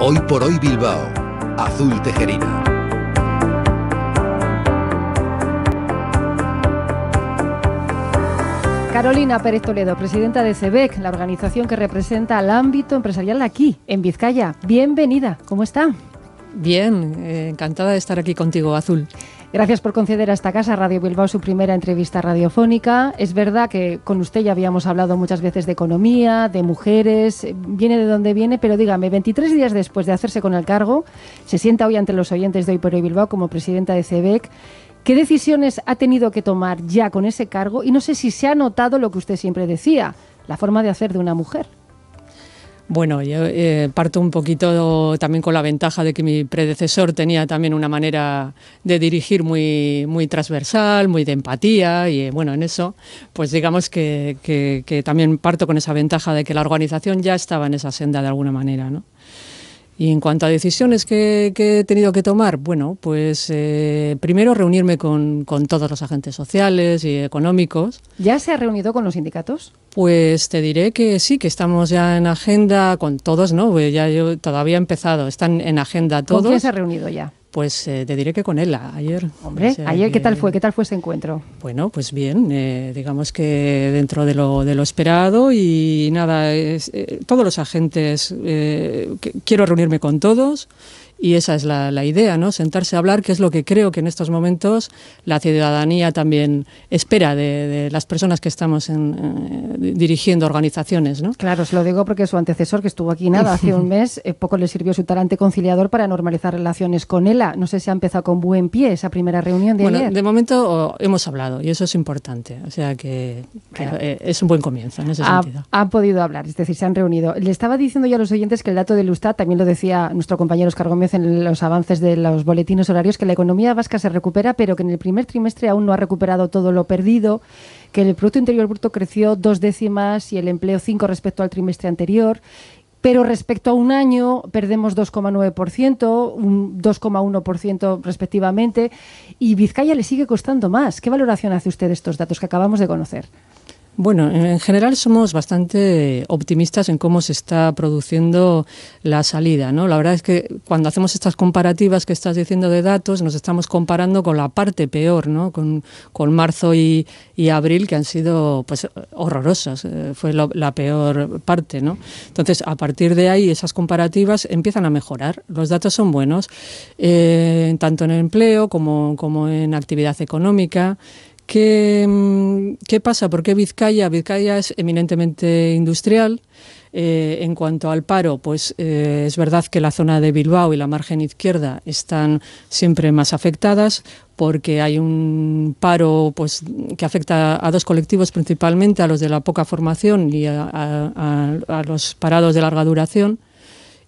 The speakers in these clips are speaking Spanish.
Hoy por hoy Bilbao, Azul Tejerina. Carolina Pérez Toledo, presidenta de CEBEC, la organización que representa al ámbito empresarial aquí, en Vizcaya. Bienvenida, ¿cómo está? Bien, eh, encantada de estar aquí contigo, Azul. Gracias por conceder a esta casa, Radio Bilbao, su primera entrevista radiofónica. Es verdad que con usted ya habíamos hablado muchas veces de economía, de mujeres, eh, viene de donde viene, pero dígame, 23 días después de hacerse con el cargo, se sienta hoy ante los oyentes de Hoy por Hoy Bilbao como presidenta de CEBEC. ¿Qué decisiones ha tenido que tomar ya con ese cargo? Y no sé si se ha notado lo que usted siempre decía, la forma de hacer de una mujer. Bueno, yo eh, parto un poquito también con la ventaja de que mi predecesor tenía también una manera de dirigir muy, muy transversal, muy de empatía y bueno, en eso pues digamos que, que, que también parto con esa ventaja de que la organización ya estaba en esa senda de alguna manera, ¿no? Y en cuanto a decisiones que, he tenido que tomar, bueno, pues eh, primero reunirme con, todos los agentes sociales y económicos. ¿Ya se ha reunido con los sindicatos? Pues te diré que sí, que estamos ya en agenda con todos, ¿no? Pues ya yo todavía he empezado, están en agenda todos. ¿Con quién se ha reunido ya? Pues eh, te diré que con él ayer. Hombre, ayer ¿qué tal fue? ¿Qué tal fue ese encuentro? Bueno, pues bien, eh, digamos que dentro de lo, esperado y nada, eh, todos los agentes, quiero reunirme con todos y esa es la, idea, ¿no? Sentarse a hablar, que es lo que creo que en estos momentos la ciudadanía también espera de, las personas que estamos eh, dirigiendo organizaciones, ¿no? Claro, se lo digo porque su antecesor, que estuvo aquí nada hace un mes, eh, poco le sirvió su talante conciliador para normalizar relaciones con ella. No sé si ha empezado con buen pie esa primera reunión de bueno, de momento oh, hemos hablado y eso es importante, o sea que, eh, es un buen comienzo en ese sentido. Han podido hablar, es decir, se han reunido. Le estaba diciendo ya a los oyentes que el dato de Lustad, también lo decía nuestro compañero Oscar en los avances de los boletines horarios que la economía vasca se recupera, pero que en el primer trimestre aún no ha recuperado todo lo perdido, que el Producto Interior Bruto creció dos décimas y el empleo cinco respecto al trimestre anterior, pero respecto a un año perdemos 2,9%, un 2,1% respectivamente, y Vizcaya le sigue costando más. ¿Qué valoración hace usted de estos datos que acabamos de conocer? Bueno, en general somos bastante optimistas en cómo se está produciendo la salida, ¿no? La verdad es que cuando hacemos estas comparativas que estás diciendo de datos, nos estamos comparando con la parte peor, ¿no? Con, marzo y, abril que han sido pues horrorosas, eh, fue la peor parte, ¿no? Entonces, a partir de ahí esas comparativas empiezan a mejorar. Los datos son buenos, eh, tanto en empleo como, como en actividad económica. Mm, ¿Qué, pasa? ¿Por qué Vizcaya? Vizcaya es eminentemente industrial. Eh, en cuanto al paro, pues eh, es verdad que la zona de Bilbao y la margen izquierda están siempre más afectadas porque hay un paro pues, que afecta a dos colectivos principalmente, a los de la poca formación y a los parados de larga duración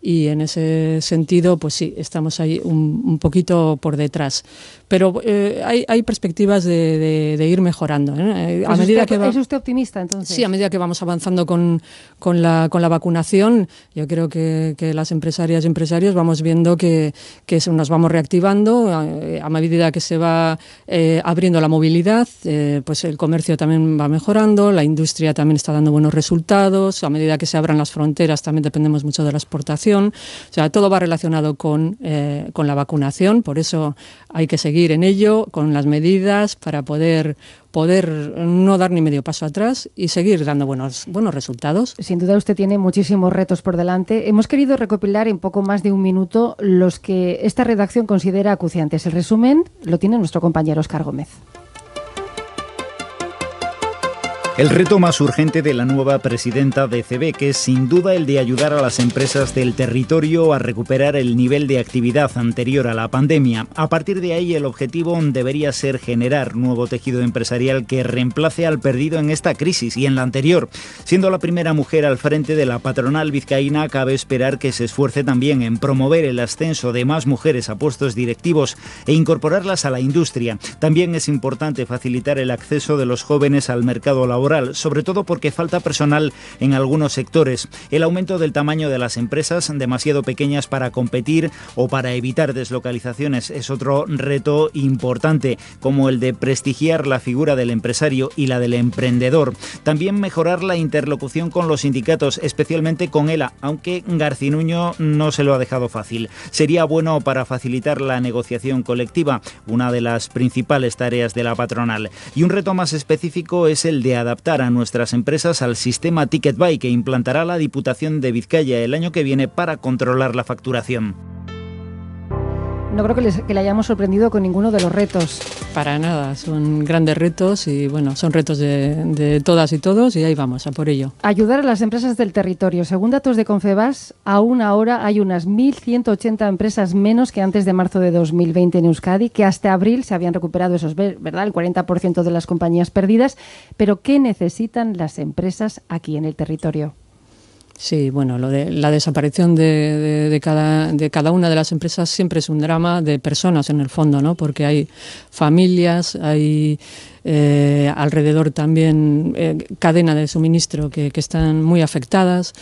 y en ese sentido, pues sí, estamos ahí un, poquito por detrás. Pero eh, hay, perspectivas de, ir mejorando. ¿eh? Eh, pues a ¿Es, medida que ¿Es usted optimista entonces? Sí, a medida que vamos avanzando con, la, vacunación, yo creo que, las empresarias y empresarios vamos viendo que, que nos vamos reactivando. A, medida que se va abriendo la movilidad, pues el comercio también va mejorando, la industria también está dando buenos resultados. A medida que se abran las fronteras, también dependemos mucho de la exportación o sea, todo va relacionado eh, con, la vacunación, por eso hay que seguir en ello, con las medidas para poder poder no dar ni medio paso atrás y seguir dando buenos, buenos resultados. Sin duda usted tiene muchísimos retos por delante. Hemos querido recopilar en poco más de un minuto los que esta redacción considera acuciantes. El resumen lo tiene nuestro compañero Oscar Gómez. El reto más urgente de la nueva presidenta de CB, que es sin duda el de ayudar a las empresas del territorio a recuperar el nivel de actividad anterior a la pandemia. A partir de ahí, el objetivo debería ser generar nuevo tejido empresarial que reemplace al perdido en esta crisis y en la anterior. Siendo la primera mujer al frente de la patronal vizcaína, cabe esperar que se esfuerce también en promover el ascenso de más mujeres a puestos directivos e incorporarlas a la industria. También es importante facilitar el acceso de los jóvenes al mercado laboral sobre todo porque falta personal en algunos sectores, el aumento del tamaño de las empresas demasiado pequeñas para competir o para evitar deslocalizaciones es otro reto importante, como el de prestigiar la figura del empresario y la del emprendedor. También mejorar la interlocución con los sindicatos, especialmente con ELA, aunque Garcinuño no se lo ha dejado fácil. Sería bueno para facilitar la negociación colectiva, una de las principales tareas de la patronal. Y un reto más específico es el de adaptar adaptar a nuestras empresas al sistema Ticket Buy que implantará la Diputación de Vizcaya el año que viene para controlar la facturación no creo que, que le hayamos sorprendido con ninguno de los retos. Para nada, son grandes retos y bueno, son retos de, todas y todos y ahí vamos, a por ello. Ayudar a las empresas del territorio. Según datos de Confebas, aún ahora hay unas 1.180 empresas menos que antes de marzo de 2020 en Euskadi, que hasta abril se habían recuperado esos, ¿verdad? El 40% de las compañías perdidas. Pero ¿qué necesitan las empresas aquí en el territorio? Sí, bueno, lo de, la desaparición de, cada, una de las empresas siempre es un drama de personas en el fondo, ¿no? Porque hay familias, hay eh, alrededor también eh, cadena de suministro que están muy afectadas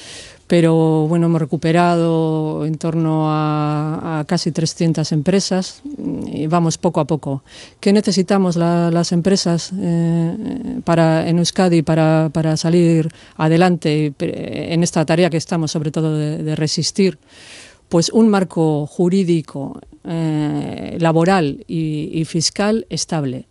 pero bueno, hemos recuperado en torno a, casi 300 empresas mm, y vamos poco a poco. ¿Qué necesitamos las empresas eh, para, en Euskadi para, salir adelante eh, en esta tarea que estamos, sobre todo de, resistir? Pues un marco jurídico, eh, laboral y fiscal estable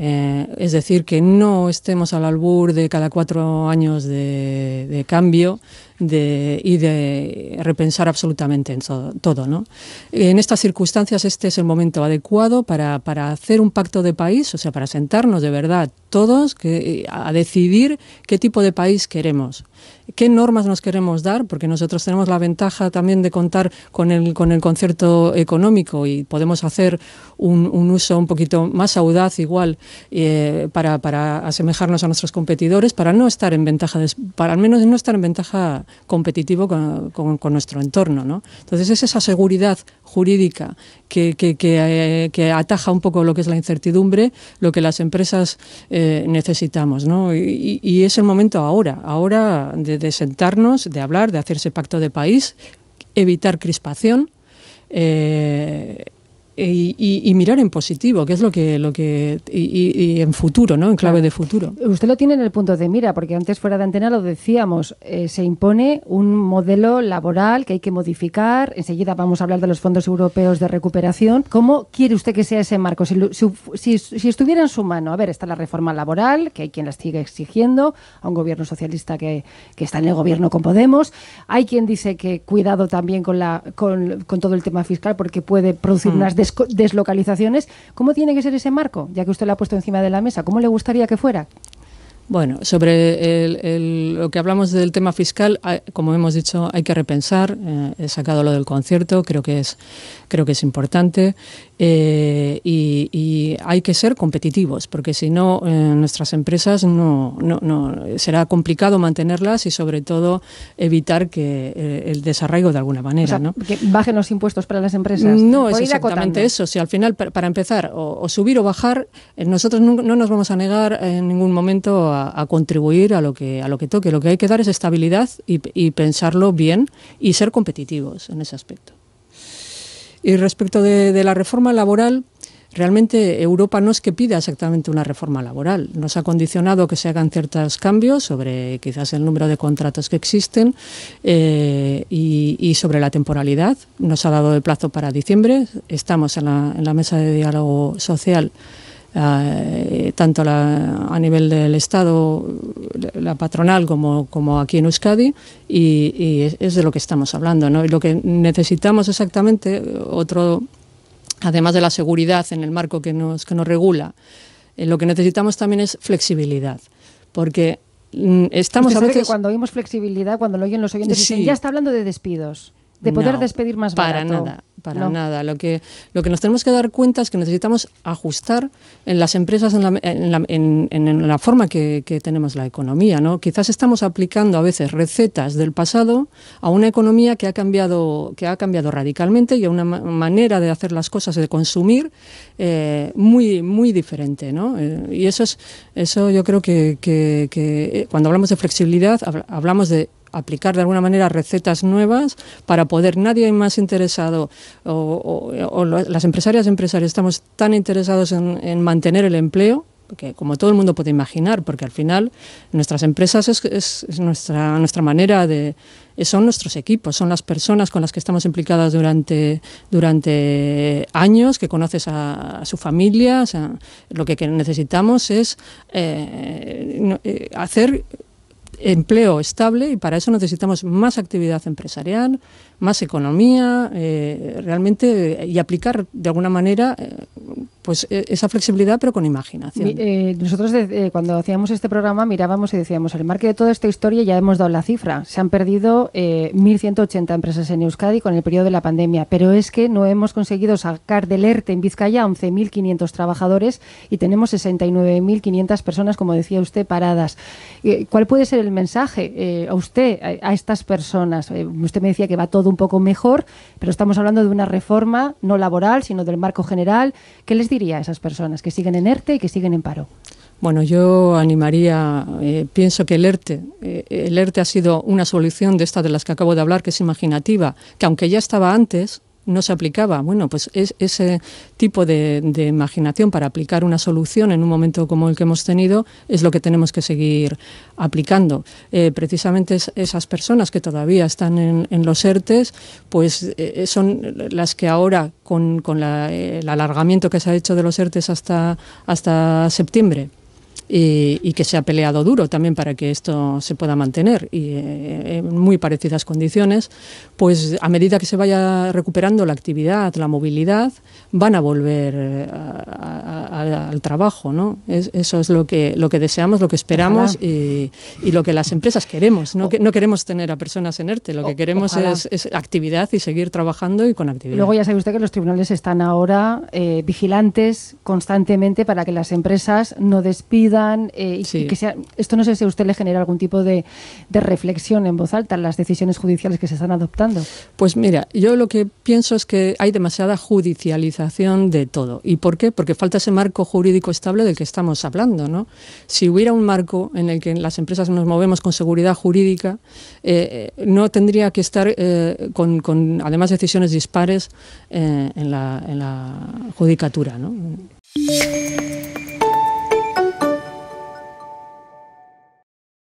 eh, es decir, que no estemos al albur de cada cuatro años de, cambio y de repensar absolutamente en todo. En estas circunstancias este es el momento adecuado para, hacer un pacto de país, o sea, para sentarnos de verdad todos a decidir qué tipo de país queremos qué normas nos queremos dar, porque nosotros tenemos la ventaja también de contar con el, con el concierto económico y podemos hacer un, uso un poquito más audaz igual eh, para, asemejarnos a nuestros competidores, para no estar en ventaja, para al menos no estar en ventaja competitivo con, nuestro entorno. Entonces es esa seguridad jurídica que, eh, que, ataja un poco lo que es la incertidumbre, lo que las empresas eh, necesitamos. Y, es el momento ahora, ahora de de sentarnos, de hablar, de hacerse pacto de país, evitar crispación, eh, eh, y, mirar en positivo, que es lo que, lo que y, en futuro, ¿no? En clave de futuro. Usted lo tiene en el punto de mira, porque antes fuera de antena lo decíamos, eh, se impone un modelo laboral que hay que modificar. Enseguida vamos a hablar de los fondos europeos de recuperación. ¿Cómo quiere usted que sea ese marco? Si, si, estuviera en su mano, a ver, está la reforma laboral, que hay quien la sigue exigiendo, a un gobierno socialista que, que está en el gobierno con Podemos. Hay quien dice que cuidado también con la con, con todo el tema fiscal porque puede producir mm. unas deslocalizaciones. ¿Cómo tiene que ser ese marco, ya que usted lo ha puesto encima de la mesa? ¿Cómo le gustaría que fuera? Bueno, sobre lo que hablamos del tema fiscal, como hemos dicho, hay que repensar. Eh, he sacado lo del concierto, creo que es, creo que es importante. Eh, y, hay que ser competitivos, porque si no, eh, nuestras empresas no, no, no, será complicado mantenerlas y sobre todo evitar que eh, el desarraigo de alguna manera. O Que bajen los impuestos para las empresas. No es exactamente eso. Si al final, para empezar, o, subir o bajar, nosotros no, nos vamos a negar en ningún momento a, contribuir a lo que a lo que toque. Lo que hay que dar es estabilidad y pensarlo bien y ser competitivos en ese aspecto. Y respecto de, la reforma laboral, realmente Europa no es que pida exactamente una reforma laboral. Nos ha condicionado que se hagan ciertos cambios sobre quizás el número de contratos que existen eh, y, sobre la temporalidad. Nos ha dado el plazo para diciembre. Estamos en la, en la mesa de diálogo social eh, tanto a nivel del Estado, la patronal, como, aquí en Euskadi, y, es, de lo que estamos hablando. ¿no? lo que necesitamos exactamente, otro, además de la seguridad en el marco que nos, que nos regula, eh, lo que necesitamos también es flexibilidad, porque mm, estamos que cuando oímos flexibilidad, cuando lo oyen los oyentes, dicen, ya está hablando de despidos de poder despedir más barato. Para nada, para nada. Lo que, lo que nos tenemos que dar cuenta es que necesitamos ajustar en las empresas en la, en en, en la forma que, tenemos la economía. ¿no? Quizás estamos aplicando a veces recetas del pasado a una economía que ha cambiado, que ha cambiado radicalmente y a una manera de hacer las cosas, de consumir, eh, muy, muy diferente. ¿no? Eh, y eso, es, eso yo creo que, que eh, cuando hablamos de flexibilidad, hablamos de aplicar de alguna manera recetas nuevas para poder, nadie más interesado o, las empresarias y empresarios estamos tan interesados en, mantener el empleo que como todo el mundo puede imaginar, porque al final nuestras empresas es, nuestra, nuestra manera de... Son nuestros equipos, son las personas con las que estamos implicadas durante, durante años, que conoces a, su familia. lo que necesitamos es eh, eh, hacer empleo estable y para eso necesitamos más actividad empresarial, más economía, eh, realmente, y aplicar de alguna manera eh, pues e, esa flexibilidad, pero con imaginación. Eh, nosotros cuando hacíamos este programa mirábamos y decíamos, el marco de toda esta historia ya hemos dado la cifra, se han perdido 1.180 empresas en Euskadi con el periodo de la pandemia, pero es que no hemos conseguido sacar del ERTE en Vizcaya 11.500 trabajadores y tenemos 69.500 personas, como decía usted, paradas. ¿Cuál puede ser el mensaje a usted, a estas personas? usted me decía que va todo un poco mejor, pero estamos hablando de una reforma no laboral, sino del marco general. ¿Qué les diría a esas personas que siguen en ERTE y que siguen en paro? Bueno, yo animaría, eh, pienso que el ERTE, eh, el ERTE ha sido una solución de estas de las que acabo de hablar, que es imaginativa, que aunque ya estaba antes, no se aplicaba. Bueno, pues ese tipo de, imaginación para aplicar una solución en un momento como el que hemos tenido es lo que tenemos que seguir aplicando. Eh, precisamente esas personas que todavía están en, los ERTES, pues eh, son las que ahora, con, el alargamiento que se ha hecho de los ERTES hasta, hasta septiembre, y, que se ha peleado duro también para que esto se pueda mantener y eh, en muy parecidas condiciones, pues a medida que se vaya recuperando la actividad, la movilidad, van a volver eh, al trabajo, ¿no? eso es lo que, lo que deseamos, lo que esperamos y, lo que las empresas queremos. No, que, no queremos tener a personas en ERTE, lo que queremos es, actividad y seguir trabajando y con actividad. Luego ya sabe usted que los tribunales están ahora eh, vigilantes constantemente para que las empresas no despidan eh, esto no sé si a usted le genera algún tipo de, reflexión en voz alta las decisiones judiciales que se están adoptando. Pues mira, yo lo que pienso es que hay demasiada judicialización de todo. ¿Y por qué? Porque falta ese marco jurídico estable del que estamos hablando, Si hubiera un marco en el que las empresas nos movemos con seguridad jurídica, eh, eh, no tendría que estar con, además decisiones dispares en, la, judicatura,